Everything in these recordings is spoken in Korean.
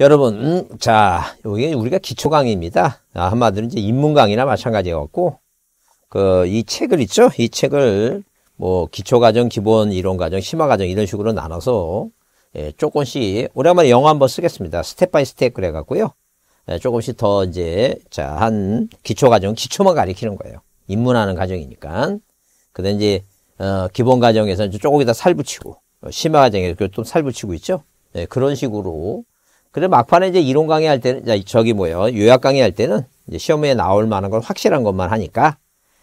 여러분, 음, 자, 여기 우리가 기초 강의입니다. 아, 한마디로 이제 입문 강의나 마찬가지였고, 그, 이 책을 있죠? 이 책을 뭐, 기초 과정, 기본 이론 과정, 심화 과정 이런 식으로 나눠서, 예, 조금씩, 오랜만에 영어 한번 쓰겠습니다. 스텝 바이 스텝 그래갖고요. 예, 조금씩 더 이제, 자, 한 기초 과정, 기초만 가리키는 거예요. 입문하는 과정이니까. 그데 이제, 어, 기본 과정에서 조금 이따살 붙이고, 심화 과정에서 좀살 붙이고 있죠? 예, 그런 식으로, 그래서 막판에 이제 이론 강의할 때는 저기 뭐예요 요약 강의할 때는 이제 시험에 나올 만한 걸 확실한 것만 하니까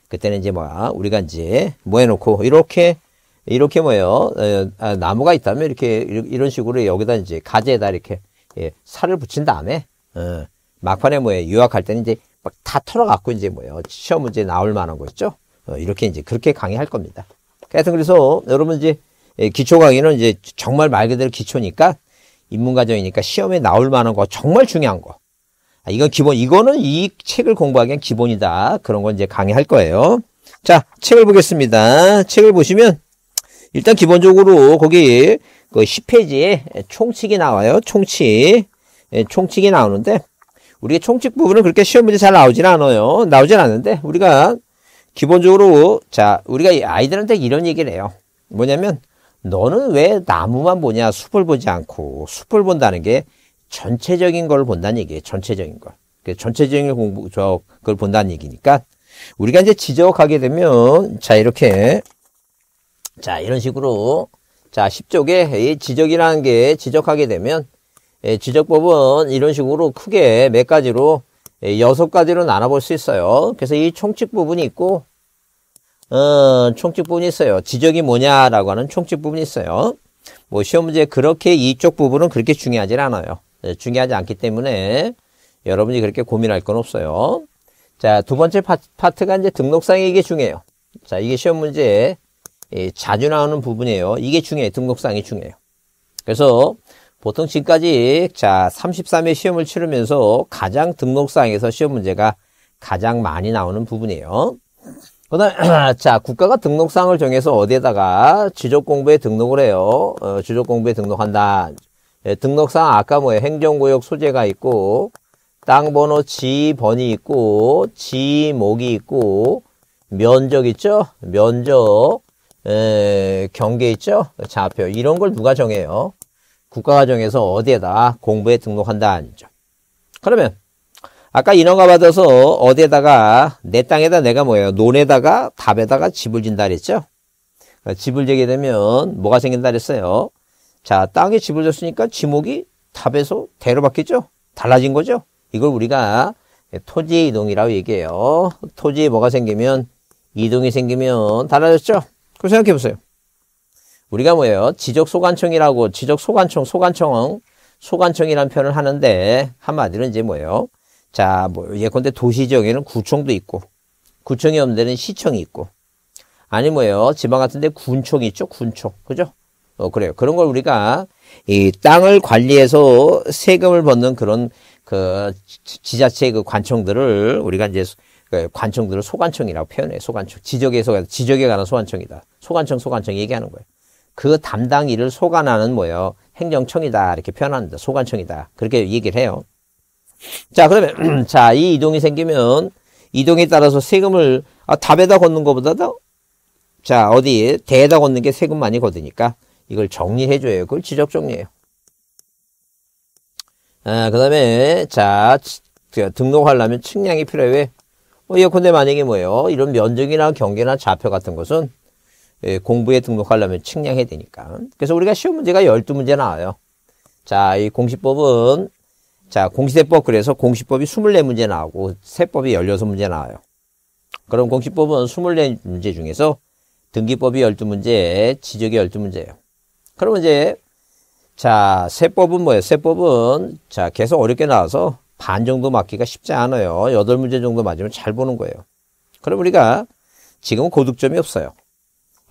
그때는 이제 뭐야 우리가 이제 뭐 해놓고 이렇게 이렇게 뭐예요 에, 어, 아, 나무가 있다면 이렇게 이런 식으로 여기다 이제 가지에다 이렇게 예, 살을 붙인 다음에 어, 막판에 뭐예요 요약할 때는 이제 막 다 털어갖고 이제 뭐예요 시험 문제 나올 만한 거 있죠 어, 이렇게 이제 그렇게 강의할 겁니다. 하여튼 그래서 여러분 이제 예, 기초 강의는 이제 정말 말 그대로 기초니까 인문과정이니까 시험에 나올 만한 거 정말 중요한 거. 아, 이건 기본, 이거는 이 책을 공부하기엔 기본이다. 그런 건 이제 강의할 거예요. 자, 책을 보겠습니다. 책을 보시면 일단 기본적으로 거기 그 10페이지에 총칙이 나와요. 총칙. 예, 총칙이 나오는데 우리의 총칙 부분은 그렇게 시험 문제 잘 나오진 않아요. 나오진 않는데 우리가 기본적으로 자, 우리가 아이들한테 이런 얘기를 해요. 뭐냐면 너는 왜 나무만 보냐 숲을 보지 않고 숲을 본다는 게 전체적인 걸 본다는 얘기예요. 전체적인 걸. 그 전체적인 공부 저 그걸 본다는 얘기니까 우리가 이제 지적하게 되면 자 이렇게 자 이런 식으로 자 10쪽에 이 지적이라는 게 지적하게 되면 예, 지적법은 이런 식으로 크게 몇 가지로 예, 여섯 가지로 나눠볼 수 있어요. 그래서 이 총칙 부분이 있고 어, 총칙 부분이 있어요. 지적이 뭐냐라고 하는 총칙 부분이 있어요. 뭐 시험 문제 그렇게 이쪽 부분은 그렇게 중요하지 않아요. 예, 중요하지 않기 때문에 여러분이 그렇게 고민할 건 없어요. 자, 두 번째 파트, 가 이제 등록상에 이게 중요해요. 자, 이게 시험 문제에 예, 자주 나오는 부분이에요. 이게 중요해요. 등록상이 중요해요. 그래서 보통 지금까지 자, 33회 시험을 치르면서 가장 등록상에서 시험 문제가 가장 많이 나오는 부분이에요. 그다음자 국가가 등록상을 정해서 어디에다가 지적공부에 등록을 해요. 어, 지적공부에 등록한다. 예, 등록상 아까 뭐예요? 행정구역 소재가 있고 땅 번호 지번이 있고 지목이 있고 면적 있죠? 면적 에, 예, 경계 있죠? 좌표 이런 걸 누가 정해요? 국가가 정해서 어디에다 공부에 등록한다. 아니죠? 그러면 아까 인허가 받아서 어디에다가 내 땅에다 내가 뭐예요? 논에다가 답에다가 집을 진다 그랬죠? 그러니까 집을 지게 되면 뭐가 생긴다 그랬어요? 자, 땅에 집을 졌으니까 지목이 답에서 대로 바뀌죠? 달라진 거죠? 이걸 우리가 토지의 이동이라고 얘기해요. 토지에 뭐가 생기면 이동이 생기면 달라졌죠? 그럼 생각해 보세요. 우리가 뭐예요? 지적소관청이라고 지적소관청, 소관청, 소관청이라는 표현을 하는데 한마디로 이제 뭐예요? 자, 뭐 예컨대 도시 지역에는 구청도 있고 구청이 없는 데는 시청이 있고 아니 뭐예요. 지방 같은 데 군청 이 있죠. 군청. 그죠? 어, 그래요. 그런 걸 우리가 이 땅을 관리해서 세금을 벗는 그런 그 지자체의 그 관청들을 우리가 이제 그 관청들을 소관청이라고 표현해. 소관청. 지적에서 지적에 관한 소관청이다. 소관청 소관청 얘기하는 거예요. 그 담당 일을 소관하는 뭐예요? 행정청이다. 이렇게 표현합니다. 소관청이다. 그렇게 얘기를 해요. 자, 그러면, 자, 이 이동이 생기면, 이동에 따라서 세금을, 아, 답에다 걷는 것보다도, 자, 어디, 대에다 걷는 게 세금 많이 걷으니까 이걸 정리해줘요. 그걸 지적 정리해요. 아, 그 다음에, 자, 등록하려면 측량이 필요해. 왜? 어, 예컨대 만약에 뭐예요? 이런 면적이나 경계나 좌표 같은 것은, 예, 공부에 등록하려면 측량해야 되니까. 그래서 우리가 시험 문제가 1 2 문제 나와요. 자, 이 공시법은 자, 공시세법 그래서 공시법이 24문제 나오고 세법이 16문제 나와요. 그럼 공시법은 24문제 중에서 등기법이 12문제, 지적이 12문제예요. 그럼 이제 자, 세법은 뭐예요? 세법은 자, 계속 어렵게 나와서 반 정도 맞기가 쉽지 않아요. 8문제 정도 맞으면 잘 보는 거예요. 그럼 우리가 지금은 고득점이 없어요.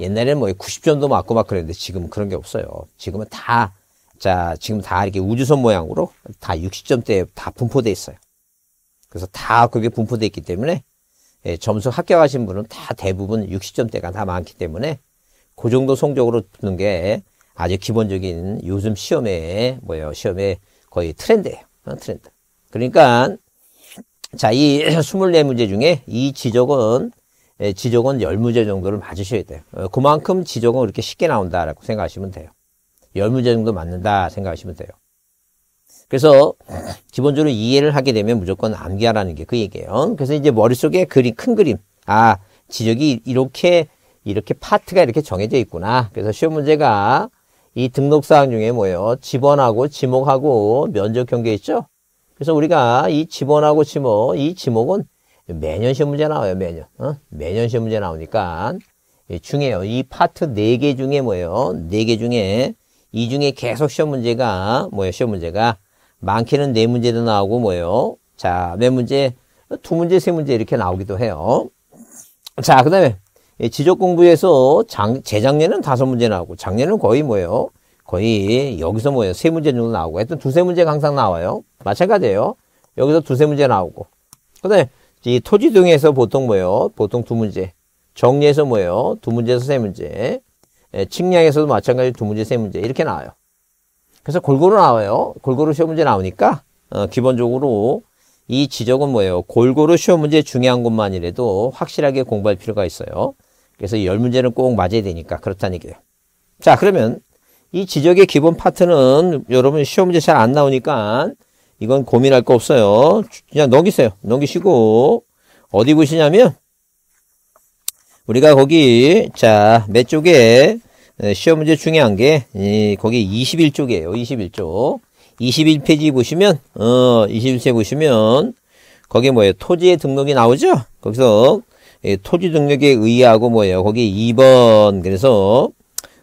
옛날에는 뭐 90점도 맞고 막 그랬는데 지금은 그런 게 없어요. 지금은 다 자, 지금 다 이렇게 우주선 모양으로 다 60점대에 다 분포돼 있어요. 그래서 다 그게 분포돼 있기 때문에 예, 점수 합격하신 분은 다 대부분 60점대가 다 많기 때문에 그 정도 성적으로 붙는 게 아주 기본적인 요즘 시험에 뭐예요 시험에 거의 트렌드예요 어, 트렌드 그러니까 자이 24문제 중에 이 지적은 예, 지적은 10문제 정도를 맞으셔야 돼요 어, 그만큼 지적은 그렇게 쉽게 나온다라고 생각하시면 돼요 열무제 정도 맞는다 생각하시면 돼요. 그래서 기본적으로 이해를 하게 되면 무조건 암기하라는 게 그 얘기예요. 그래서 이제 머릿속에 그림, 큰 그림. 아, 지적이 이렇게, 이렇게 파트가 이렇게 정해져 있구나. 그래서 시험 문제가 이 등록사항 중에 뭐예요? 지번하고 지목하고 면적 경계 있죠? 그래서 우리가 이 지번하고 지목, 이 지목은 매년 시험 문제 나와요, 매년. 어? 매년 시험 문제 나오니까 중요해요. 이 파트 네 개 중에 뭐예요? 네 개 중에 이 중에 계속 시험 문제가 뭐예요? 시험 문제가 많게는 네 문제도 나오고 뭐예요? 자, 몇 네 문제? 두 문제, 세 문제 이렇게 나오기도 해요. 자, 그 다음에 지적 공부에서 장, 재작년은 다섯 문제 나오고 작년은 거의 뭐예요? 거의 여기서 뭐예요? 세 문제 정도 나오고 하여튼 두세 문제가 항상 나와요. 마찬가지예요. 여기서 두세 문제 나오고 그 다음에 이 토지 등에서 보통 뭐예요? 보통 두 문제 정리해서 뭐예요? 두 문제에서 세 문제 예, 측량에서도 마찬가지로 두 문제, 세 문제 이렇게 나와요. 그래서 골고루 나와요. 골고루 시험 문제 나오니까 어, 기본적으로 이 지적은 뭐예요? 골고루 시험 문제 중요한 것만이라도 확실하게 공부할 필요가 있어요. 그래서 열문제는꼭 맞아야 되니까 그렇다는 얘기예요. 자 그러면 이 지적의 기본 파트는 여러분 시험 문제 잘 안 나오니까 이건 고민할 거 없어요. 그냥 넘기세요. 넘기시고 어디 보시냐면 우리가 거기 자 몇 쪽에 시험 문제 중요한 게 이, 거기 21쪽이에요. 21쪽. 21페이지 보시면 어 21세 보시면 거기 뭐예요? 토지의 등록이 나오죠? 거기서 토지 등록에 의하고 뭐예요? 거기 2번 그래서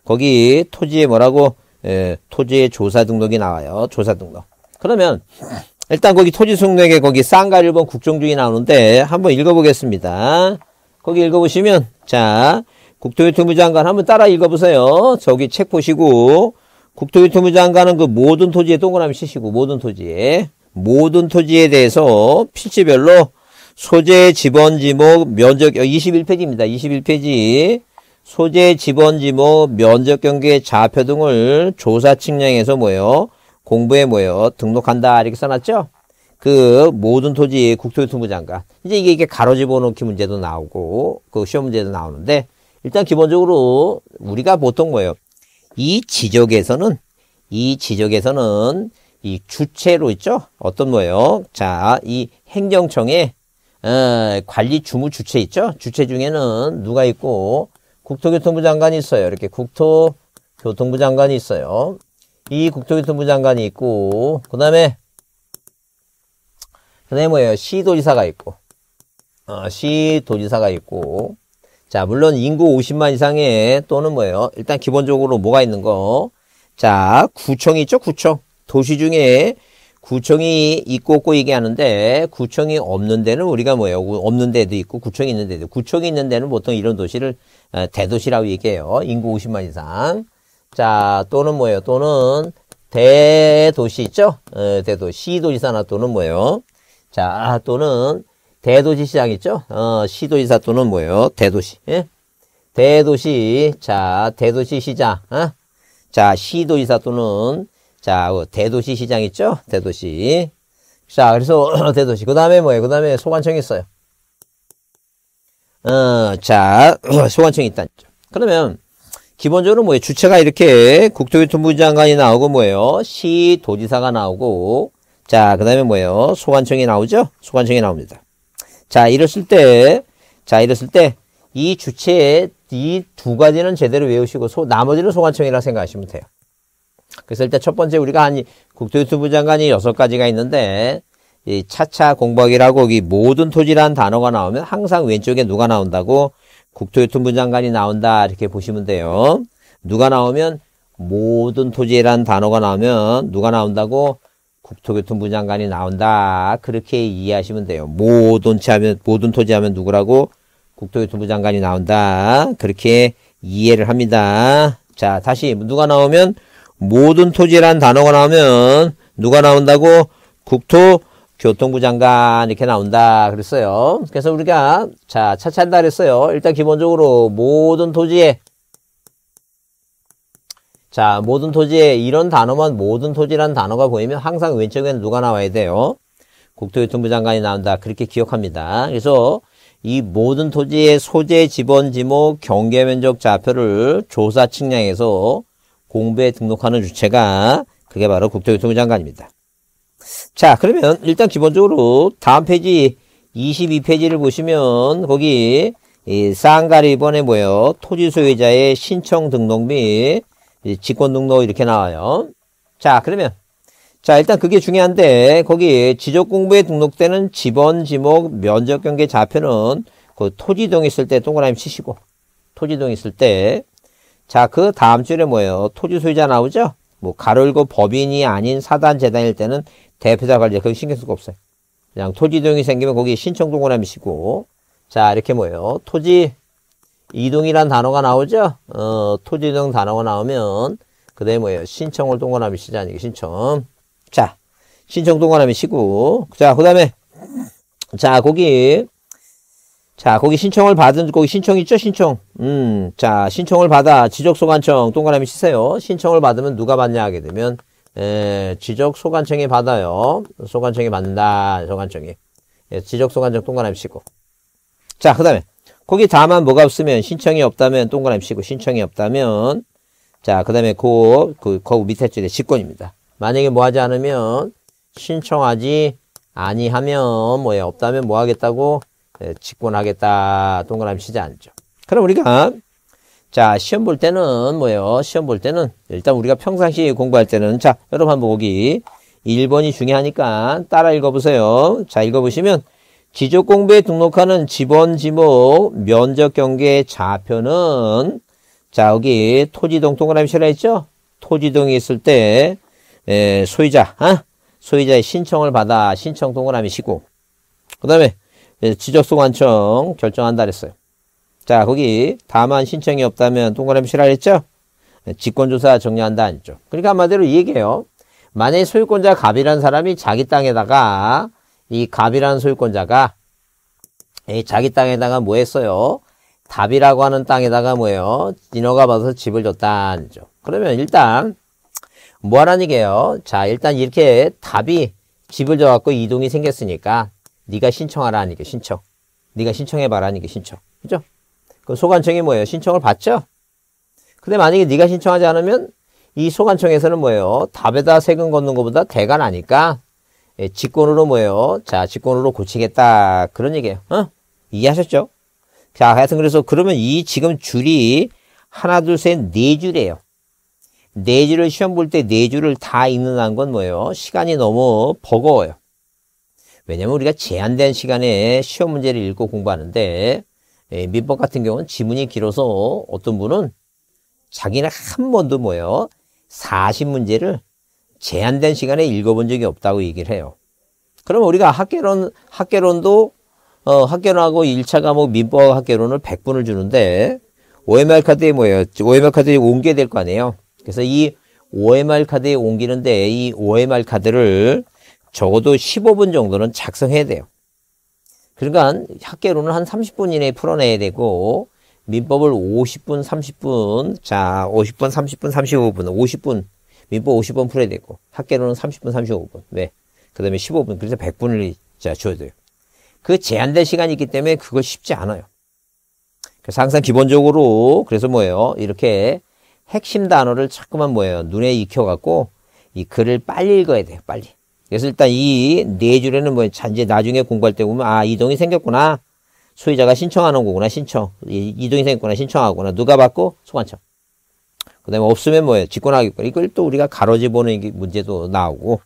거기 토지에 뭐라고 예, 토지의 조사 등록이 나와요. 조사 등록. 그러면 일단 거기 토지 등록에 거기 쌍가 1번 국정주의 나오는데 한번 읽어보겠습니다. 거기 읽어보시면 자국토교통부 장관 한번 따라 읽어보세요. 저기 책 보시고 국토교통부 장관은 그 모든 토지에 동그라미 치시고 모든 토지에 모든 토지에 대해서 필지별로 소재, 지번, 지목, 면적 21페이지입니다. 21페이지 소재, 지번, 지목, 면적 경계, 좌표 등을 조사 측량해서 뭐예요? 공부에 뭐예요? 등록한다 이렇게 써놨죠? 그 모든 토지 국토교통부 장관 이제 이게, 이게 가로집어 넣기 문제도 나오고 그 시험 문제도 나오는데 일단 기본적으로 우리가 보통 뭐예요 이 지적에서는 이 지적에서는 이 주체로 있죠 어떤 뭐예요 자 이 행정청에 어, 관리 주무 주체 있죠 주체 중에는 누가 있고 국토교통부 장관이 있어요 이렇게 국토교통부 장관이 있어요 이 국토교통부 장관이 있고 그 다음에 그다음에 뭐예요? 시도지사가 있고 어, 시도지사가 있고 자 물론 인구 50만 이상의 또는 뭐예요? 일단 기본적으로 뭐가 있는 거? 자 구청이 있죠 구청 도시 중에 구청이 있고 없고 얘기하는데 구청이 없는 데는 우리가 뭐예요? 없는 데도 있고 구청이 있는 데도 구청이 있는 데는 보통 이런 도시를 어, 대도시라고 얘기해요. 인구 50만 이상. 자 또는 뭐예요? 또는 대도시 있죠? 어, 대도시 도지사나 또는 뭐예요? 자, 아, 또는 대도시 시장 있죠? 어, 시도지사 또는 뭐예요? 대도시. 예? 대도시. 자, 대도시 시장. 어? 자, 시도지사 또는 자, 그 대도시 시장 있죠? 대도시. 자, 그래서 대도시. 그 다음에 뭐예요? 그 다음에 소관청 이 있어요. 어, 자, 소관청 이 있다. 그러면 기본적으로 뭐예요? 주체가 이렇게 국토교통부 장관이 나오고 뭐예요? 시도지사가 나오고 자, 그 다음에 뭐예요? 소관청이 나오죠? 소관청이 나옵니다. 자, 이랬을 때, 자, 이랬을 때, 이 주체의 이 두 가지는 제대로 외우시고, 소, 나머지는 소관청이라 생각하시면 돼요. 그래서 일단 첫 번째 우리가 한국토교통부 장관이 여섯 가지가 있는데, 이 차차 공박이라고이 모든 토지라는 단어가 나오면 항상 왼쪽에 누가 나온다고 국토교통부 장관이 나온다 이렇게 보시면 돼요. 누가 나오면 모든 토지라는 단어가 나오면 누가 나온다고 국토교통부 장관이 나온다. 그렇게 이해하시면 돼요. 모돈치 면 모든 토지 하면 누구라고? 국토교통부 장관이 나온다. 그렇게 이해를 합니다. 자, 다시 누가 나오면 모든 토지란 단어가 나오면 누가 나온다고? 국토교통부 장관 이렇게 나온다. 그랬어요. 그래서 우리가 자, 차차한다 그랬어요. 일단 기본적으로 모든 토지에 자, 모든 토지에 이런 단어만 모든 토지라는 단어가 보이면 항상 왼쪽에는 누가 나와야 돼요? 국토교통부 장관이 나온다. 그렇게 기억합니다. 그래서 이 모든 토지의 소재, 지번, 지목, 경계 면적 좌표를 조사 측량해서 공부에 등록하는 주체가 그게 바로 국토교통부 장관입니다. 자, 그러면 일단 기본적으로 다음 페이지 22페이지를 보시면 거기 이 쌍가리 번에 뭐예요? 토지 소유자의 신청 등록 및 직권 등록 이렇게 나와요. 자, 그러면 자, 일단 그게 중요한데 거기 지적 공부에 등록되는 지번 지목 면적 경계 좌표는 그 토지동 있을 때 동그라미 치시고 토지동 있을 때 자, 그 다음 줄에 뭐예요? 토지 소유자 나오죠? 뭐 가로일고 법인이 아닌 사단 재단일 때는 대표자 관리 그거 기 신경 쓸거 없어요. 그냥 토지 동이 생기면 거기 신청 동그라미 치고 자 이렇게 뭐예요 토지 이동이란 단어가 나오죠? 어, 토지이동 단어가 나오면 그 다음에 뭐예요? 신청을 동그라미 시자 아니게 신청. 자, 신청 동그라미 시고 자, 그 다음에 자, 거기 자, 거기 신청을 받은 거기 신청 있죠? 신청. 음, 자, 신청을 받아 지적소관청 동그라미 치세요. 신청을 받으면 누가 받냐 하게 되면 에, 지적소관청이 받아요. 소관청이 받는다. 소관청이. 예, 지적소관청 동그라미 치고 자, 그 다음에 거기 다만 뭐가 없으면 신청이 없다면 동그라미 치고 신청이 없다면 자 그다음에 그, 그, 그 밑에 줄에 직권입니다. 만약에 뭐 하지 않으면 신청하지 아니하면 뭐야 없다면 뭐 하겠다고 예, 직권하겠다 동그라미 치지 않죠. 그럼 우리가 자 시험 볼 때는 뭐예요? 시험 볼 때는 일단 우리가 평상시 공부할 때는 자 여러분 한번 보기 1번이 중요하니까 따라 읽어보세요. 자 읽어보시면 지적 공부에 등록하는 지번 지목 면적 경계 좌표는 자 여기 토지동 동그라미 실어있죠? 토지동이 있을 때 에, 소유자 어? 소유자의 신청을 받아 신청 동그라미 시고 그 다음에 지적소 관청 결정한다 그랬어요. 자 거기 다만 신청이 없다면 동그라미 실어했죠? 직권조사 정리한다 했죠. 그러니까 한마디로 이 얘기예요. 만약에 소유권자 갑이라는 사람이 자기 땅에다가 이 갑이라는 소유권자가 자기 땅에다가 뭐 했어요? 답이라고 하는 땅에다가 뭐예요? 인허가 받아서 집을 줬다 그러면 일단 뭐 하라는 얘기예요? 자 일단 이렇게 답이 집을 줘갖고 이동이 생겼으니까 네가 신청하라는 얘기 신청. 네가 신청해봐라는 얘기 신청. 그죠? 그 소관청이 뭐예요? 신청을 받죠? 근데 만약에 네가 신청하지 않으면 이 소관청에서는 뭐예요? 답에다 세금 걷는 것보다 대가 나니까 예, 직권으로 뭐예요? 자, 직권으로 고치겠다. 그런 얘기예요. 어? 이해하셨죠? 자, 하여튼 그래서 그러면 이 지금 줄이 하나, 둘, 셋, 네 줄이에요. 네 줄을 시험 볼 때 네 줄을 다 읽는다는 건 뭐예요? 시간이 너무 버거워요. 왜냐면 우리가 제한된 시간에 시험 문제를 읽고 공부하는데 예, 민법 같은 경우는 지문이 길어서 어떤 분은 자기는 한 번도 뭐예요? 40문제를 제한된 시간에 읽어본 적이 없다고 얘기를 해요. 그럼 우리가 학계론, 학계론도, 어, 학계론하고 1차 과목 민법 학계론을 100분을 주는데, OMR 카드에 뭐예요? OMR 카드에 옮겨야 될 거 아니에요? 그래서 이 OMR 카드에 옮기는데 이 OMR 카드를 적어도 15분 정도는 작성해야 돼요. 그러니까 학계론을 한 30분 이내에 풀어내야 되고 민법을 50분, 30분, 자 50분, 30분, 35분, 50분 민법 50번 풀어야 되고 학계로는 30분, 35분. 왜? 그 다음에 15분. 그래서 100분을 자, 줘야 돼요. 그 제한된 시간이 있기 때문에 그거 쉽지 않아요. 그래서 항상 기본적으로 그래서 뭐예요? 이렇게 핵심 단어를 자꾸만 뭐예요? 눈에 익혀갖고 이 글을 빨리 읽어야 돼요. 빨리. 그래서 일단 이 네 줄에는 뭐 잔재 나중에 공부할 때 보면 아 이동이 생겼구나. 소유자가 신청하는 거구나. 신청. 이동이 생겼구나. 신청하거나 누가 받고? 소관청. 그다음에 없으면 뭐예요? 집권하기권. 이걸 또 우리가 가로지보는 문제도 나오고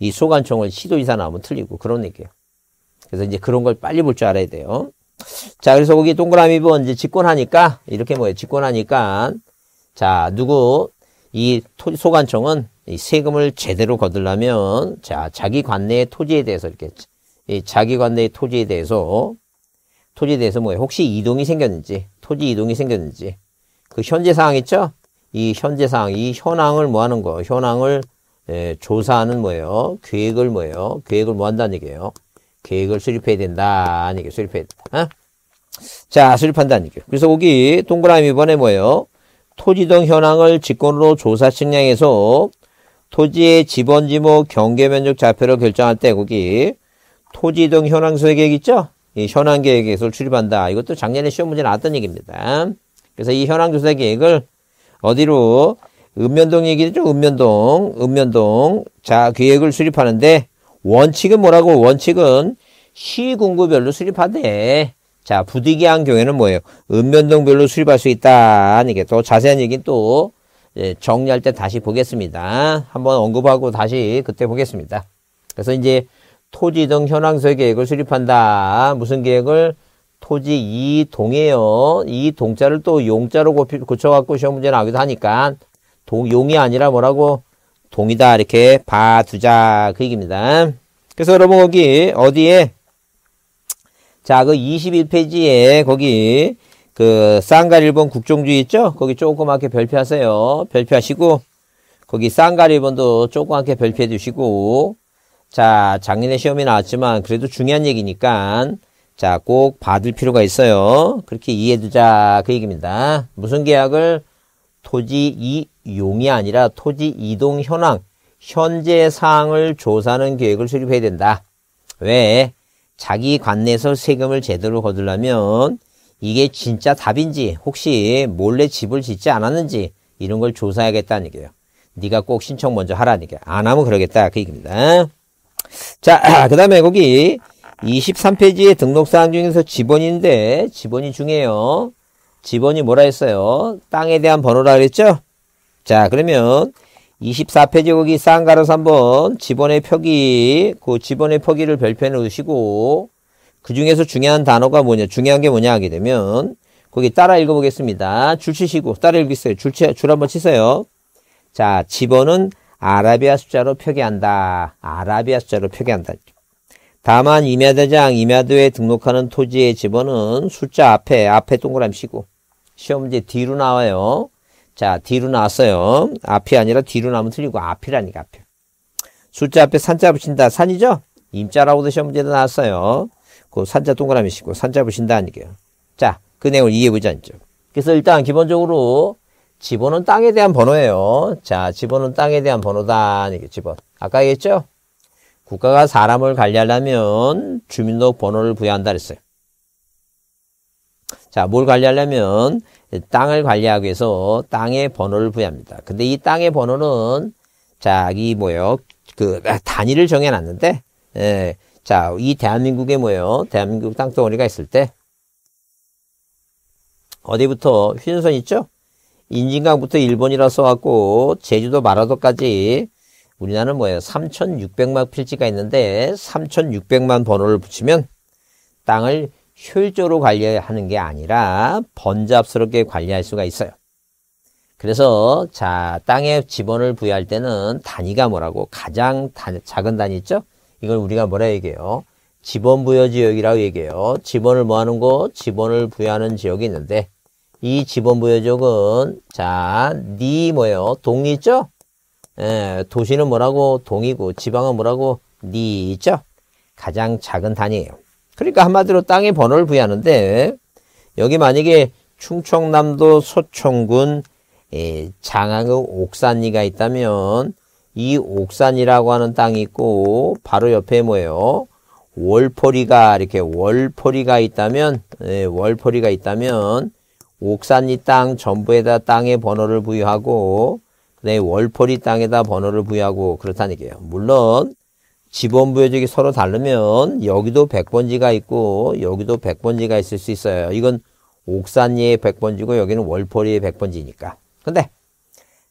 이소관청을시도이사 나오면 틀리고 그런 얘기예요. 그래서 이제 그런 걸 빨리 볼 줄 알아야 돼요. 자, 그래서 거기 동그라미 번 이제 집권하니까 이렇게 뭐예요? 집권하니까 자, 누구 이 토, 소관청은 이 세금을 제대로 거들려면 자, 자기 관내의 토지에 대해서 이렇게 이 자기 관내의 토지에 대해서 토지에 대해서 뭐예요? 혹시 이동이 생겼는지, 토지 이동이 생겼는지 그 현재 상황 있죠? 이 현재 상황, 이 현황을 뭐 하는 거, 현황을 에, 예, 조사하는 뭐예요? 계획을 뭐예요? 계획을 뭐 한다는 얘기예요? 계획을 수립해야 된다는 얘기 수립해야 된다. 어? 자, 수립한다는 얘기예요. 그래서 거기 동그라미 이번에 뭐예요? 토지 등 현황을 직권으로 조사 측량해서 토지의 지번 지목 경계 면적 좌표를 결정할 때 거기 토지 등 현황 계획 있죠? 이 현황 계획에서 출입한다. 이것도 작년에 시험 문제 나왔던 얘기입니다. 그래서 이 현황 조사 계획을 어디로? 읍면동 얘기죠. 읍면동, 읍면동. 자, 계획을 수립하는데 원칙은 뭐라고? 원칙은 시군구별로 수립하되 자, 부득이한 경우에는 뭐예요? 읍면동별로 수립할 수 있다. 이게 또 자세한 얘기는 또 예, 정리할 때 다시 보겠습니다. 한번 언급하고 다시 그때 보겠습니다. 그래서 이제 토지 등현황서의 계획을 수립한다. 무슨 계획을? 토지 이동이에요. 이 동자를 또 용자로 고쳐갖고 시험 문제 나오기도 하니까 동, 용이 아니라 뭐라고 동이다 이렇게 봐두자 그 얘기입니다. 그래서 여러분 거기 어디에 자그 21페이지에 거기 그 쌍가일본 국정주의 있죠? 거기 조그맣게 별표하세요. 별표하시고 거기 쌍가일본도 조그맣게 별표해 주시고 자 작년에 시험이 나왔지만 그래도 중요한 얘기니까 자, 꼭 받을 필요가 있어요. 그렇게 이해해두자. 그 얘기입니다. 무슨 계약을? 토지 이용이 아니라 토지 이동 현황, 현재 사항을 조사하는 계획을 수립해야 된다. 왜? 자기 관내에서 세금을 제대로 거둘려면 이게 진짜 답인지 혹시 몰래 집을 짓지 않았는지 이런 걸 조사해야겠다는 얘기예요. 네가 꼭 신청 먼저 하라는 얘기야. 안 하면 그러겠다. 그 얘기입니다. 자, 그 다음에 거기 23페이지의 등록사항 중에서 지번인데 지번이 중요해요. 지번이 뭐라 했어요? 땅에 대한 번호라 그랬죠? 자 그러면 24페이지 거기 쌍가로서 한번 지번의 표기 그 지번의 표기를 별표에넣으시고그 중에서 중요한 단어가 뭐냐 중요한 게 뭐냐 하게 되면 거기 따라 읽어보겠습니다. 줄 치시고 따라 읽겠어요 줄, 줄 한번 치세요. 자 지번은 아라비아 숫자로 표기한다. 아라비아 숫자로 표기한다. 다만 임야대장 임야도에 등록하는 토지의 집어는 숫자 앞에 앞에 동그라미시고 시험 문제 뒤로 나와요. 자 뒤로 나왔어요. 앞이 아니라 뒤로 나면 틀리고 앞이라니까 앞에. 숫자 앞에 산자 붙인다. 산이죠? 임자라고도 시험 문제도 나왔어요. 그 산자 동그라미시고 산자 붙인다 아니게요. 자 그 내용을 이해해보자 이죠 그래서 일단 기본적으로 집어는 땅에 대한 번호예요. 자 집어는 땅에 대한 번호다. 이게 집어. 아까 얘기했죠? 국가가 사람을 관리하려면 주민등록번호를 부여한다 그랬어요. 자, 뭘 관리하려면 땅을 관리하기 위해서 땅의 번호를 부여합니다. 근데 이 땅의 번호는 자기 뭐요? 그 아, 단위를 정해놨는데, 예, 자, 이 대한민국에 뭐요? 대한민국 땅덩어리가 있을 때 어디부터 휴전선 있죠? 인진강부터 일본이라 써왔고 제주도 마라도까지 우리나라는 뭐예요? 3,600만 필지가 있는데 3,600만 번호를 붙이면 땅을 효율적으로 관리하는 게 아니라 번잡스럽게 관리할 수가 있어요. 그래서 자 땅에 지번을 부여할 때는 단위가 뭐라고 가장 단, 작은 단위 있죠? 이걸 우리가 뭐라 얘기해요? 지번 부여 지역이라고 얘기해요. 지번을 뭐하는 곳? 지번을 부여하는 지역이 있는데 이 지번 부여 지역은 자니 네 뭐예요? 동리 있죠? 에, 예, 도시는 뭐라고 동이고 지방은 뭐라고 니죠. 가장 작은 단위예요. 그러니까 한마디로 땅의 번호를 부여하는데 여기 만약에 충청남도 소청군 에, 예, 장항의 옥산리가 있다면 이 옥산이라고 하는 땅이 있고 바로 옆에 뭐예요? 월포리가 이렇게 월포리가 있다면 예, 월포리가 있다면 옥산이 땅 전부에다 땅의 번호를 부여하고 내 월포리 땅에다 번호를 부여하고 그렇다는 얘기예요. 물론 지번 부여적이 서로 다르면 여기도 백번지가 있고 여기도 백번지가 있을 수 있어요. 이건 옥산리의 백번지고 여기는 월포리의 백번지니까. 근데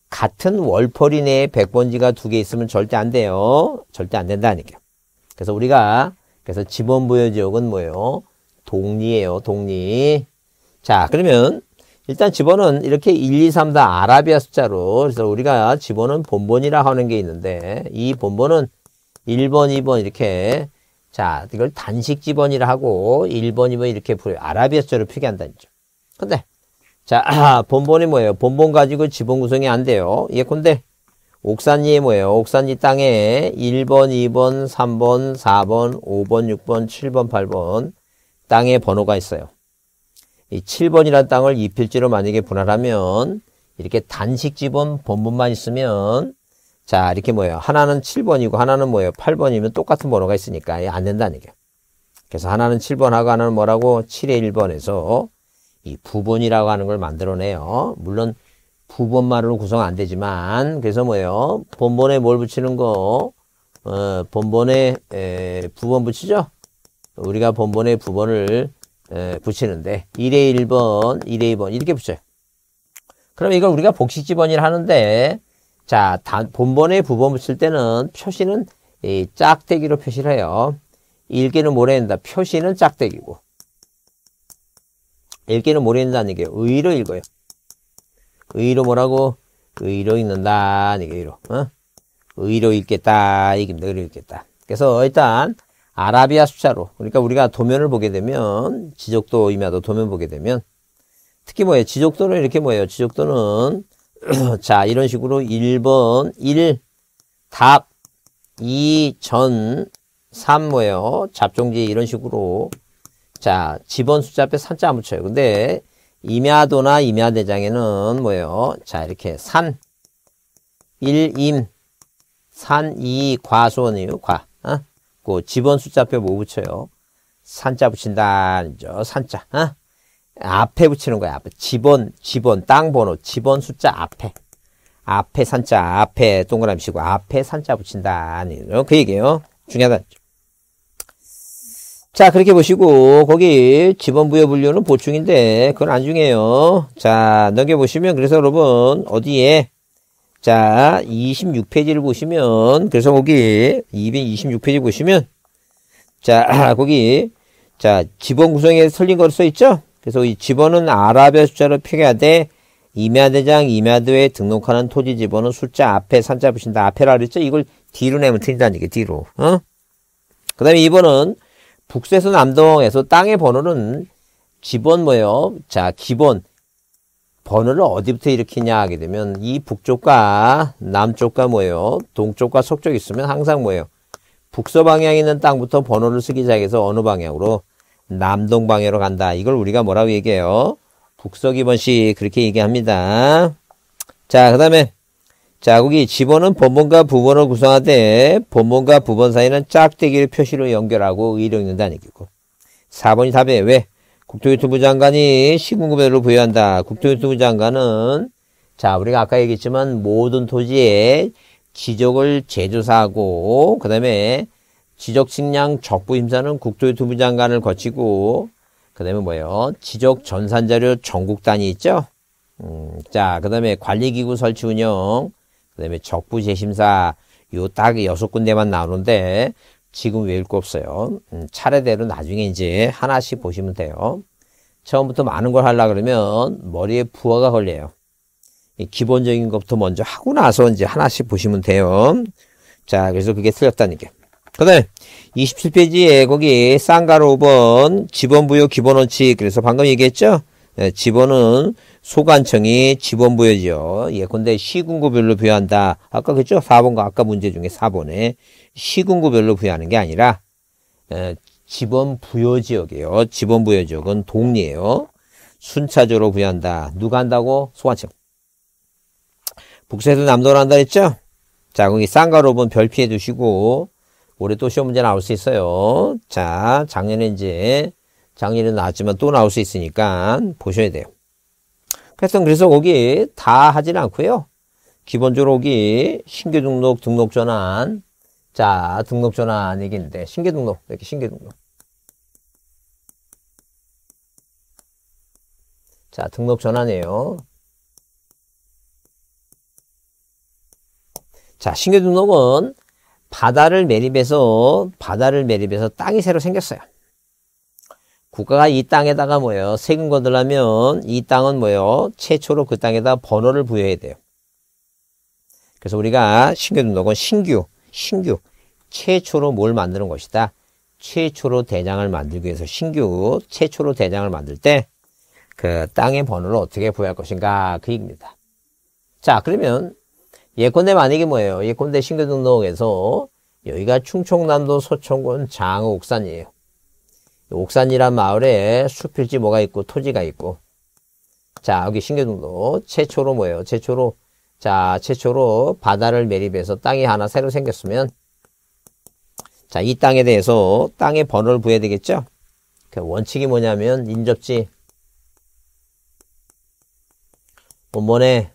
같은 월포리 내에 백번지가 두 개 있으면 절대 안 돼요. 절대 안 된다는 얘요 그래서 우리가 그래서 지번 부여 지역은 뭐예요? 동리예요. 동리. 자 그러면 일단 집어는 이렇게 1, 2, 3 다 아라비아 숫자로 그래서 우리가 집어는 본본이라 하는 게 있는데 이 본본은 1번, 2번 이렇게 자 이걸 단식 집번이라 하고 1번, 2번 이렇게 아라비아 숫자로 표기한다는 점. 근데 자 본본이 뭐예요? 본본 가지고 지본 구성이 안 돼요. 예 근데 옥산이 뭐예요? 옥산이 땅에 1번, 2번, 3번, 4번, 5번, 6번, 7번, 8번 땅의 번호가 있어요. 이 7번이라는 땅을 2필지로 만약에 분할하면 이렇게 단식 지번 본분만 있으면 자 이렇게 뭐예요 하나는 7번이고 하나는 뭐예요 8번이면 똑같은 번호가 있으니까 안 된다는 얘기예요 그래서 하나는 7번하고 하나는 뭐라고 7의 1번에서 이 부본이라고 하는 걸 만들어내요 물론 부본만으로 구성 안 되지만 그래서 뭐예요 본본에 뭘 붙이는 거 어, 본본에 에, 부본 붙이죠 우리가 본본에 부본을 붙이는데 1회 1번, 1회 2번 이렇게 붙여요. 그럼 이걸 우리가 복식집원이라 하는데 자 단, 본번에 부번 붙일 때는 표시는 이 짝대기로 표시를 해요. 1개는 모래 낸다. 표시는 짝대기고 1개는 모래 낸다는 얘 의로 읽어요. 의로 뭐라고? 의로 읽는다. 이게 의로. 어? 의로 읽겠다. 이깁니 의로 읽겠다. 그래서 일단 아라비아 숫자로 그러니까 우리가 도면을 보게 되면 지적도 임야도 도면 보게 되면 특히 뭐예요? 지적도는 이렇게 뭐예요? 지적도는 자 이런 식으로 1번 1 답, 2 전, 3 뭐예요? 잡종지 이런 식으로 자집번 숫자 앞에 산자 안 붙여요. 근데 임야도나 임야대장에는 뭐예요? 자 이렇게 산 1임 산 2 과수원이에요. 과 붙고 집원 숫자 앞에 뭐 붙여요? 산자 붙인다는 죠 산자. 어? 앞에 붙이는 거야. 앞에 집원, 집원, 땅 번호, 집원 숫자 앞에. 앞에 산자, 앞에 동그라미 치고 앞에 산자 붙인다그 얘기예요. 중요하다. 자 그렇게 보시고 거기 지번부여 분류는 보충인데 그건 안 중요해요. 자 넘겨보시면 그래서 여러분 어디에 자, 26페이지를 보시면, 그래서 거기 226페이지 보시면, 자, 거기, 자, 지번 구성에 설린 거로 써 있죠? 그래서 이 지번은 아랍의 숫자로 표기해야 돼, 이마대장이마도에 등록하는 토지 지번은 숫자 앞에 산자 붙인다. 앞에라 그랬죠? 이걸 뒤로 내면 틀린다는 얘기, 뒤로. 어? 그 다음에 2번은 북서에서 남동에서 땅의 번호는 지번 뭐예요? 자, 기본. 번호를 어디부터 일으키냐 하게 되면 이 북쪽과 남쪽과 뭐예요? 동쪽과 서쪽 있으면 항상 뭐예요? 북서 방향에 있는 땅부터 번호를 쓰기 시작해서 어느 방향으로? 남동 방향으로 간다. 이걸 우리가 뭐라고 얘기해요? 북서 기번식 그렇게 얘기합니다. 자, 그 다음에 자국이 지번은 본본과 부본을 구성할 때 본본과 부본 사이는 짝대기를 표시로 연결하고 의를 읽는다는 얘기고 4번이 답이에요. 왜? 국토교통부 장관이 시군구별로 부여한다. 국토교통부 장관은 자 우리가 아까 얘기했지만 모든 토지에 지적을 재조사하고 그 다음에 지적 측량 적부 심사는 국토교통부 장관을 거치고 그 다음에 뭐예요? 지적 전산자료 전국 단위 있죠? 음, 자, 그 다음에 관리기구 설치 운영, 그 다음에 적부 재심사, 요 딱 여섯 군데만 나오는데, 지금 외울 거 없어요. 음, 차례대로 나중에 이제 하나씩 보시면 돼요. 처음부터 많은 걸 하려 고 그러면 머리에 부하가 걸려요. 기본적인 것부터 먼저 하고 나서 이제 하나씩 보시면 돼요. 자, 그래서 그게 틀렸다는 게. 그 다음에 27페이지에 거기 쌍가로 5번 지번부여 기본원칙 그래서 방금 얘기했죠? 네, 지번은 소관청이 지번부여죠. 예컨대 시군구별로 부여한다. 아까 그죠? 4번과 아까 문제 중에 4번에 시군구별로 부여하는 게 아니라 지번 부여 지역이에요. 지번 부여 지역은 동리예요. 순차적으로 부여한다. 누가 한다고? 소환청. 북서도 남도로 한다 했죠? 자, 거기 쌍가로 분 별피해 두시고 올해 또 시험 문제 나올 수 있어요. 자, 작년에 이제 작년에 나왔지만 또 나올 수 있으니까 보셔야 돼요. 그래서 그래서 거기 다 하진 않고요. 기본적으로 여기 신규 등록 등록 전환 자, 등록 전환 얘기인데, 신규 등록, 이렇게 신규 등록. 자, 등록 전환이에요. 자, 신규 등록은 바다를 매립해서, 바다를 매립해서 땅이 새로 생겼어요. 국가가 이 땅에다가 뭐예요? 세금 거들라면 이 땅은 뭐예요? 최초로 그 땅에다 번호를 부여해야 돼요. 그래서 우리가 신규 등록은 신규, 신규, 최초로 뭘 만드는 것이다. 최초로 대장을 만들기 위해서 신규, 최초로 대장을 만들 때 그 땅의 번호를 어떻게 부여할 것인가 그 얘기입니다. 자, 그러면 예컨대 만약에 뭐예요? 예컨대 신규 등록에서 여기가 충청남도 서천군 장 옥산이에요. 옥산이란 마을에 숲필지 뭐가 있고 토지가 있고 자 여기 신규 등록 최초로 뭐예요? 최초로 자, 최초로 바다를 매립해서 땅이 하나 새로 생겼으면 자, 이 땅에 대해서 땅의 번호를 부여야 되겠죠? 그 원칙이 뭐냐면 인접지 원본에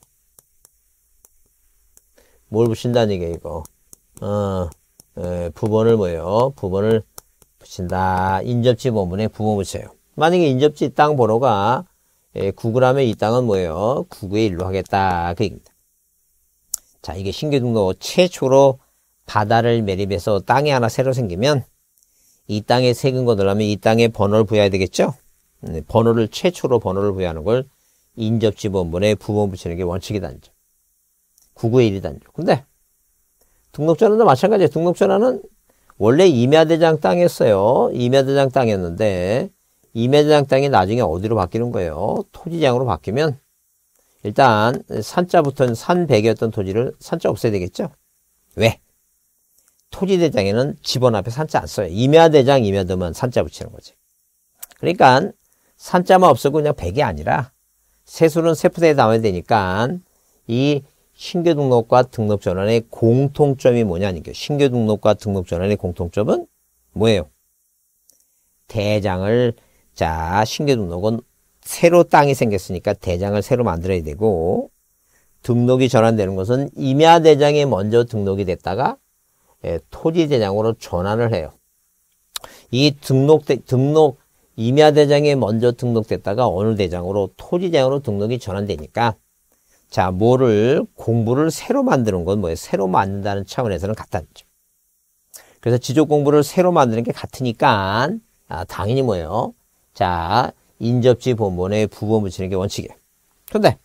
뭘 붙인다는 얘기야 이거 어, 에, 부번을 뭐예요? 부번을 붙인다. 인접지 본문에 부본 붙여요. 만약에 인접지 땅 번호가 9 g 에이 땅은 뭐예요? 9의 1로 하겠다. 그 얘기입니다. 자, 이게 신기둥도 최초로 바다를 매립해서 땅이 하나 새로 생기면 이 땅에 세금거들으려면이 땅에 번호를 부여해야 되겠죠? 네, 번호를 최초로 번호를 부여하는 걸 인접지본분에 부모 붙이는 게 원칙이 단죠. 9구의 1이 단죠. 근데 등록전환도 마찬가지예요. 등록전환은 원래 임야대장 땅이었어요. 임야대장 땅이었는데 임야대장 땅이 나중에 어디로 바뀌는 거예요? 토지장으로 바뀌면 일단 산자부터는 산백이었던 토지를 산자 없애야 되겠죠? 왜? 토지대장에는 집원 앞에 산자 안 써요. 임야대장, 임야도만 산자 붙이는 거지. 그러니까 산자만 없어고 그냥 백이 아니라 세수는 세프대에 담아야 되니까 이 신규 등록과 등록 전환의 공통점이 뭐냐니까 신규 등록과 등록 전환의 공통점은 뭐예요? 대장을 자 신규 등록은 새로 땅이 생겼으니까 대장을 새로 만들어야 되고 등록이 전환되는 것은 임야 대장에 먼저 등록이 됐다가 예, 토지 대장으로 전환을 해요. 이 등록 등록 임야 대장에 먼저 등록됐다가 어느 대장으로 토지 대장으로 등록이 전환되니까 자 뭐를 공부를 새로 만드는 건 뭐예요? 새로 만든다는 차원에서는 같다는 그래서 지적 공부를 새로 만드는 게 같으니까 아, 당연히 뭐예요? 자 인접지 본본에 부분 붙이는 게 원칙이에요. 근데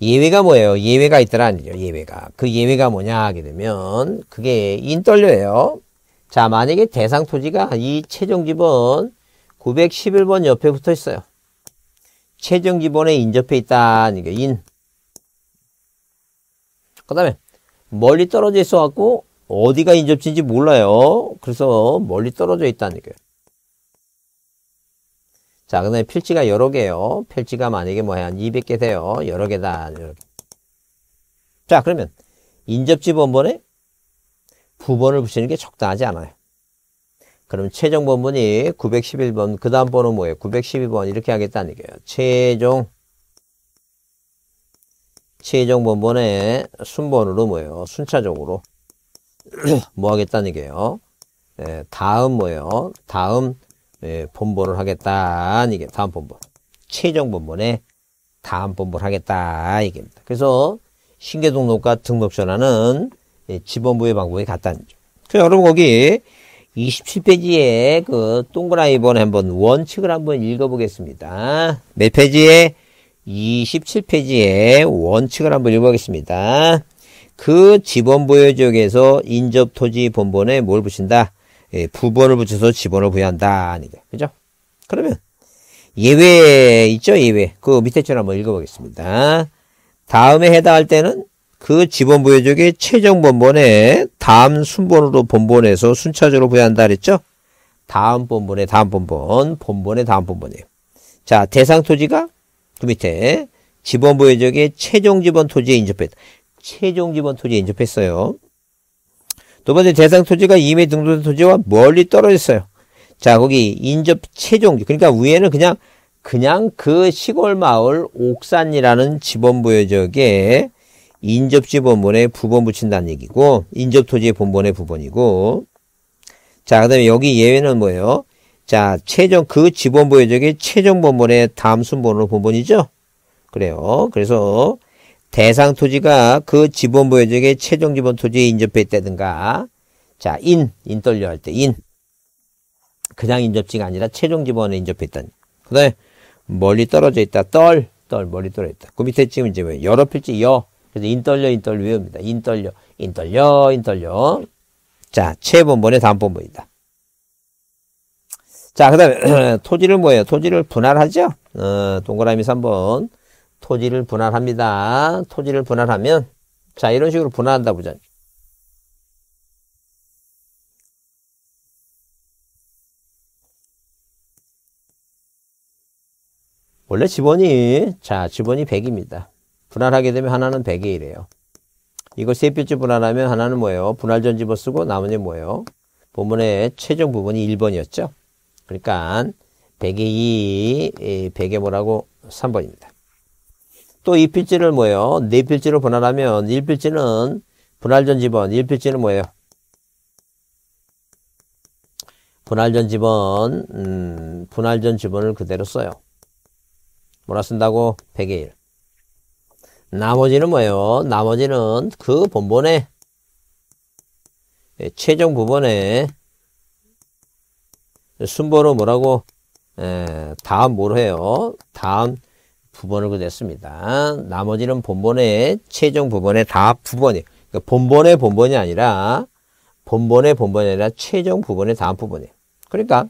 예외가 뭐예요? 예외가 있다라는 얘죠 예외가. 그 예외가 뭐냐 하게 되면 그게 인떨려예요. 자 만약에 대상 토지가 이 최종지번 911번 옆에 붙어 있어요. 최종지번에 인접해 있다는 게 인. 그 다음에 멀리 떨어져 있어갖고 어디가 인접지인지 몰라요. 그래서 멀리 떨어져 있다는 얘예요 자, 그 다음에 필지가 여러 개요. 필지가 만약에 뭐한 200개 돼요. 여러 개다. 이렇게. 자, 그러면 인접지 번번에 부번을 붙이는 게 적당하지 않아요. 그럼 최종 번번이 911번, 그 다음 번호 뭐예요? 912번 이렇게 하겠다는 얘기예요. 최종 최종 번번에 순번으로 뭐예요? 순차적으로 뭐 하겠다는 얘기예요. 네, 다음 뭐예요? 다음 예, 본보를 하겠다. 이게 다음 본보. 최종 본본에 다음 본보를 하겠다. 이겁니다. 그래서 신계 등록과 등록 전환은 예, 지본부의 방법이 같다는 거그 여러분 거기 27페이지에 그 동그라미 번 한번 원칙을 한번 읽어보겠습니다. 몇 페이지에? 27페이지에 원칙을 한번 읽어보겠습니다. 그지번부여 지역에서 인접토지 본본에 뭘 붙인다? 예, 부번을 붙여서 지번을 부여한다. 그죠? 그러면 예외 있죠? 예외. 그 밑에 줄 한번 읽어보겠습니다. 다음에 해당할 때는 그 지번 부여족의 최종 번번에 다음 순번으로 번번에서 순차적으로 부여한다 그랬죠? 다음 번번에 다음 번번, 번번에 다음 번번이에요. 자, 대상 토지가 그 밑에 지번 부여족의 최종 지번 토지에 인접했다. 최종 지번 토지에 인접했어요. 두 번째 대상 토지가 임의 등록된 토지와 멀리 떨어져 있어요. 자, 거기 인접 최종지. 그러니까 위에는 그냥 그냥 그 시골 마을 옥산이라는 지범부의 적에 인접지 본본에 부본 붙인다는 얘기고 인접 토지의 본본에 부분이고 자, 그다음에 여기 예외는 뭐예요? 자, 최종 그 지본부의 적의 최종 본본의 담순번으로 본본이죠. 그래요. 그래서 대상 토지가 그 지번 보유적의 최종 지번 토지에 인접했다든가 자, 인, 인 떨려 할 때 인. 그냥 인접지가 아니라 최종 지번에 인접했다. 그 다음에 멀리 떨어져 있다. 떨, 떨, 멀리 떨어져 있다. 그 밑에 지금 이제 왜? 여러 필지 여. 그래서 인 떨려, 인 떨려 외웁니다. 인 떨려, 인 떨려, 인 떨려. 자, 최본번에 다음본번이다. 자, 그 다음에 토지를 뭐예요? 토지를 분할하죠? 어, 동그라미 3번. 토지를 분할합니다. 토지를 분할하면 자 이런 식으로 분할한다 보자. 원래 지번이 자 지번이 100입니다. 분할하게 되면 하나는 1 0 0 이래요. 이거 세 표째 분할하면 하나는 뭐예요? 분할전 집어 쓰고 나머지 뭐예요? 본문의 최종 부분이 1번이었죠. 그러니까 100에 2, 100에 뭐라고 3번입니다. 또이 필지를 뭐예요? 4 필지로 분할하면 1필지는 분할전 지번, 1필지는 뭐예요? 분할전 지번, 음, 분할전 지번을 그대로 써요. 뭐라 쓴다고? 100의 1. 나머지는 뭐예요? 나머지는 그 본본에 예, 최종 부분에 순보로 뭐라고 에, 예, 다음 뭐로 해요? 다음 부번을 그렸습니다. 나머지는 본본의 최종 부번의 다 부번이에요. 그러니까 본본의 본본이 아니라 본본의 본본이 아니라 최종 부분의 다음 부분이에요. 그러니까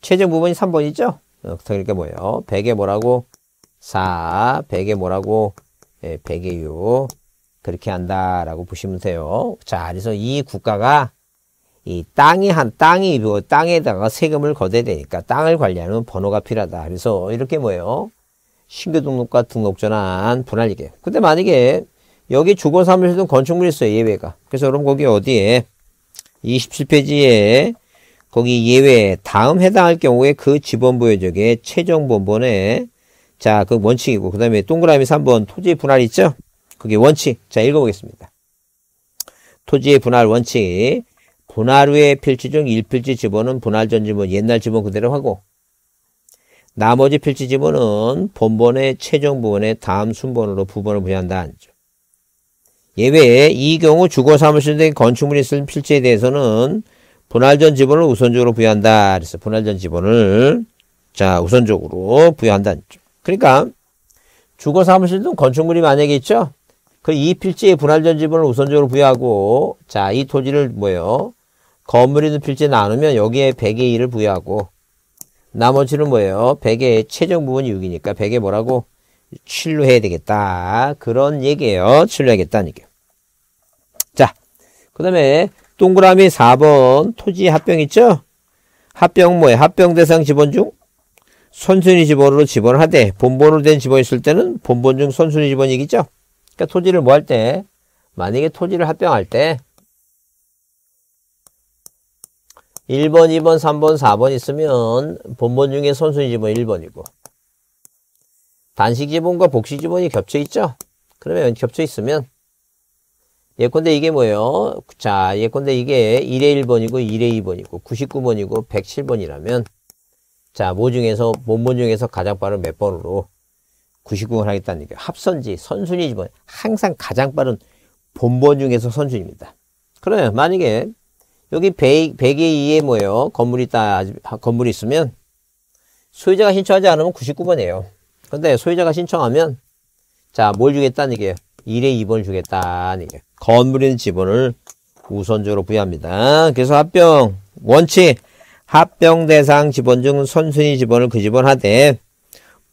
최종 부분이 3번이죠? 어, 그러니까 뭐예요? 100에 뭐라고? 4, 100에 뭐라고? 예, 100에 6. 그렇게 한다라고 보시면 돼요. 자, 그래서 이 국가가 이 땅이 한 땅이 그 땅에다가 세금을 거둬 되니까 땅을 관리하는 번호가 필요하다. 그래서 이렇게 뭐예요? 신규 등록과 등록 전환 분할 이게. 근데 만약에 여기 주거 사무실은 건축물이 있어요. 예외가. 그래서 여러분 거기 어디에 27페이지에 거기 예외 다음 해당할 경우에 그 지번부여적의 최종본본에 자 그 원칙이고 그 다음에 동그라미 3번 토지 분할 있죠? 그게 원칙. 자 읽어보겠습니다. 토지의 분할 원칙 분할 후에 필지 중 1필지 지번은 분할 전 지번 옛날 지번 그대로 하고 나머지 필지 지문은 본본의 최종 부분의 다음 순번으로 부분을 부여한다. 안죠. 예외에 이 경우 주거사무실 등 건축물이 쓴 필지에 대해서는 분할전 지분을 우선적으로 부여한다. 그래서 분할전 지분을 자 우선적으로 부여한다. 안죠. 그러니까 주거사무실 등 건축물이 만약에 있죠. 그 이필지의 분할전 지분을 우선적으로 부여하고 자 이 토지를 뭐예요? 건물이 든 필지에 나누면 여기에 100의 1을 부여하고 나머지는 뭐예요? 100의 최종 부분이 6이니까 100에 뭐라고? 7로 해야 되겠다. 그런 얘기예요. 7로 해야겠다는 얘기예요. 자, 그 다음에 동그라미 4번 토지 합병 있죠? 합병 뭐예요? 합병 대상 지번 중 선순위 지번으로 지번하되 을 본본으로 된 지번이 있을 때는 본본 중 선순위 지번이겠죠? 그러니까 토지를 뭐 할 때? 만약에 토지를 합병할 때 1번, 2번, 3번, 4번 있으면 본본 중에 선순위 지번 1번이고 단식 지번과 복식 지번이 겹쳐 있죠? 그러면 겹쳐 있으면 예컨대 이게 뭐예요? 자, 예컨대 이게 1의 1번이고 1의 2번이고 99번이고 107번이라면 자, 모 중에서 본본 중에서 가장 빠른 몇 번으로 99번 하겠다는 얘기예요. 합선지, 선순위 지분 항상 가장 빠른 본본 중에서 선순위입니다. 그러면 만약에 여기 100, 100에 2에 뭐예요? 건물이 있다, 건물이 있으면 소유자가 신청하지 않으면 99번이에요. 근데 소유자가 신청하면 자, 뭘 주겠다는 얘기예요? 1에 2번 주겠다는 얘기예요. 건물인 지분을 우선적으로 부여합니다. 그래서 합병 원칙 합병 대상 지번 중 선순위 지번을 그 지번 하되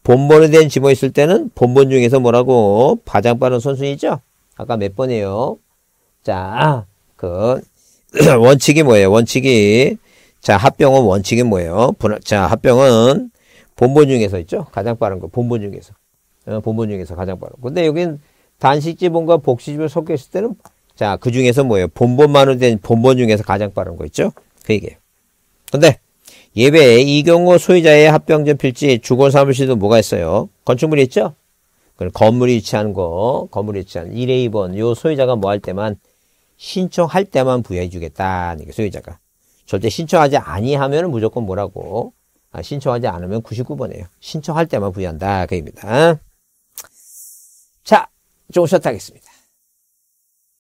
본본에 대한 지번이 있을 때는 본본 중에서 뭐라고 가장 빠른 선순위죠? 아까 몇 번이에요? 자, 그 원칙이 뭐예요? 원칙이 자 합병은 원칙이 뭐예요? 분할, 자 합병은 본본 중에서 있죠? 가장 빠른 거 본본 중에서 어, 본본 중에서 가장 빠른. 근데 여기는 단식지본과 복식지본 섞였을 때는 자그 중에서 뭐예요? 본본만으로 된 본본 중에서 가장 빠른 거 있죠? 그 얘기예요. 근데 예배 이경호 소유자의 합병전 필지 주거 사무실도 뭐가 있어요? 건축물이 있죠? 건물이 위치한 거, 건물이 위치한 1회 2번 요 소유자가 뭐 할 때만 신청할 때만 부여해 주겠다. 소유자가. 절대 신청하지 아니하면 무조건 뭐라고? 아, 신청하지 않으면 99번이에요. 신청할 때만 부여한다. 그입니다. 자, 조 쉬었다 하겠습니다.